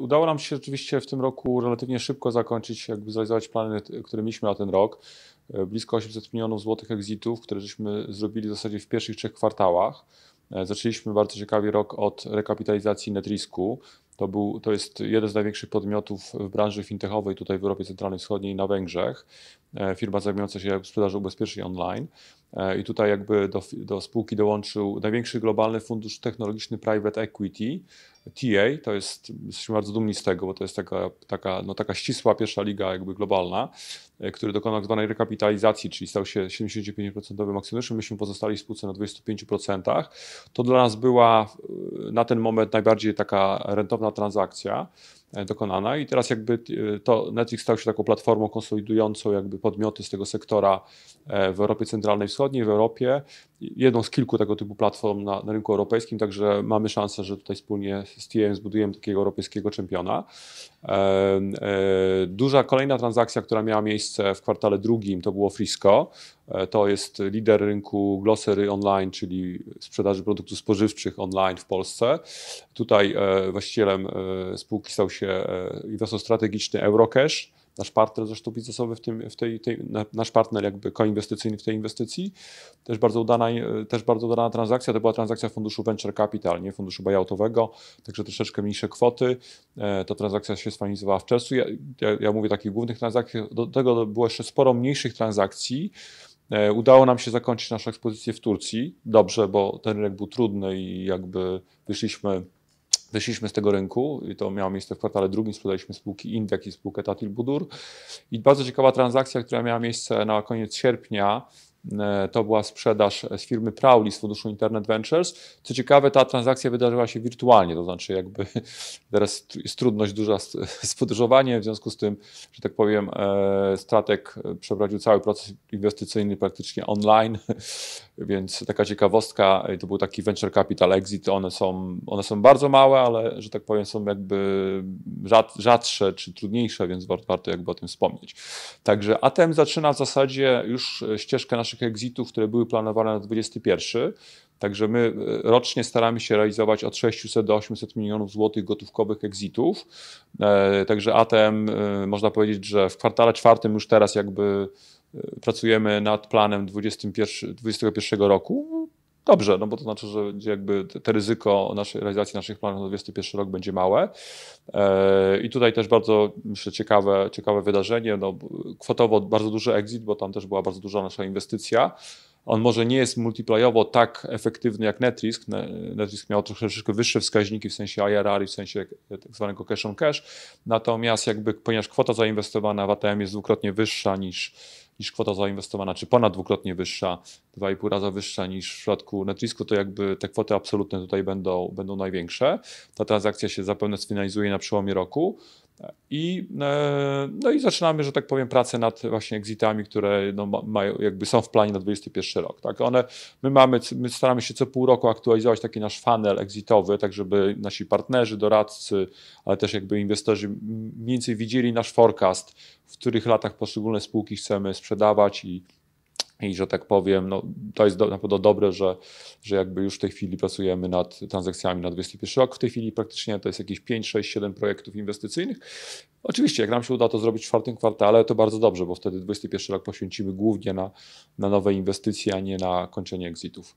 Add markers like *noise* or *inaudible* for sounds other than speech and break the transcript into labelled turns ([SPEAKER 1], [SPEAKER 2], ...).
[SPEAKER 1] Udało nam się rzeczywiście w tym roku relatywnie szybko zakończyć, jakby zrealizować plany, które mieliśmy na ten rok. E, blisko 800 milionów złotych exitów, które żeśmy zrobili w zasadzie w pierwszych trzech kwartałach. E, zaczęliśmy bardzo ciekawie rok od rekapitalizacji Netrisku, to, był, to jest jeden z największych podmiotów w branży fintechowej tutaj w Europie Centralnej Wschodniej na Węgrzech. E, firma zajmująca się sprzedażą ubezpieczeń online. E, I tutaj jakby do, do spółki dołączył największy globalny fundusz technologiczny Private Equity, TA, to jest, jesteśmy bardzo dumni z tego, bo to jest taka, taka, no, taka ścisła pierwsza liga jakby globalna, e, który dokonał tak zwanej rekapitalizacji, czyli stał się 75% akcjonariuszem, myśmy pozostali w spółce na 25%. To dla nas była na ten moment najbardziej taka rentowna transakcja. E, dokonana i teraz jakby e, to Netflix stał się taką platformą konsolidującą jakby podmioty z tego sektora e, w Europie Centralnej Wschodniej, w Europie. Jedną z kilku tego typu platform na, na rynku europejskim, także mamy szansę, że tutaj wspólnie z TM zbudujemy takiego europejskiego czempiona. Duża kolejna transakcja, która miała miejsce w kwartale drugim, to było Frisco. To jest lider rynku glossary online, czyli sprzedaży produktów spożywczych online w Polsce. Tutaj właścicielem spółki stał się się e, inwestor strategiczny Eurocash, nasz partner zresztą biznesowy w, tym, w tej, tej nasz partner jakby koinwestycyjny w tej inwestycji. Też bardzo, udana, e, też bardzo udana transakcja, to była transakcja funduszu Venture Capital, nie funduszu buyoutowego, także troszeczkę mniejsze kwoty. E, Ta transakcja się sfinalizowała w czerwcu. Ja, ja, ja mówię o takich głównych transakcjach, do tego było jeszcze sporo mniejszych transakcji, Udało nam się zakończyć naszą ekspozycję w Turcji. Dobrze, bo ten rynek był trudny i jakby wyszliśmy Wyszliśmy z tego rynku i to miało miejsce w kwartale drugim. Sprzedaliśmy spółki Indek i spółkę Tatil Budur. I bardzo ciekawa transakcja, która miała miejsce na koniec sierpnia, E, to była sprzedaż z firmy Prauli z funduszu Internet Ventures. Co ciekawe, ta transakcja wydarzyła się wirtualnie, to znaczy jakby *laughs* teraz jest trudność duża *laughs* z podróżowaniem, w związku z tym, że tak powiem, e, Stratek e, przeprowadził cały proces inwestycyjny praktycznie online, *laughs* więc taka ciekawostka, to był taki venture capital exit, one są, one są bardzo małe, ale że tak powiem są jakby rzadsze czy trudniejsze, więc warto jakby o tym wspomnieć. Także ATM zaczyna w zasadzie już ścieżkę naszej naszych exitów, które były planowane na 2021. Także my e, rocznie staramy się realizować od 600 do 800 milionów złotych gotówkowych exitów. E, także ATM e, można powiedzieć, że w kwartale czwartym już teraz jakby pracujemy nad planem 2021 roku dobrze, no bo to znaczy, że jakby te ryzyko naszej, realizacji naszych planów na 2021 rok będzie małe. E, I tutaj też bardzo, myślę, ciekawe, ciekawe wydarzenie. No, kwotowo bardzo duży exit, bo tam też była bardzo duża nasza inwestycja. On może nie jest multiplayowo tak efektywny jak Netrisk. Netrisk miał troszeczkę wyższe wskaźniki w sensie IRR i w sensie tak zwanego cash on cash. Natomiast jakby, ponieważ kwota zainwestowana w ATM jest dwukrotnie wyższa niż niż kwota zainwestowana, czy ponad dwukrotnie wyższa, 2,5 raza wyższa niż w przypadku Netflixu, to jakby te kwoty absolutne tutaj będą, będą największe. Ta transakcja się zapewne sfinalizuje na przełomie roku. I, e, no i zaczynamy, że tak powiem, pracę nad właśnie exitami, które no, mają, jakby są w planie na 2021 rok. Tak? One, my, mamy, my staramy się co pół roku aktualizować taki nasz funnel exitowy, tak żeby nasi partnerzy, doradcy, ale też jakby inwestorzy mniej więcej widzieli nasz forecast, w których latach poszczególne spółki chcemy sprzedawać i i że tak powiem, no, to jest do, na pewno dobre, że, że jakby już w tej chwili pracujemy nad transakcjami na 21 rok. W tej chwili praktycznie to jest jakieś 5, 6, 7 projektów inwestycyjnych. Oczywiście, jak nam się uda to zrobić w czwartym kwartale, to bardzo dobrze, bo wtedy 21 rok poświęcimy głównie na, na nowe inwestycje, a nie na kończenie exitów.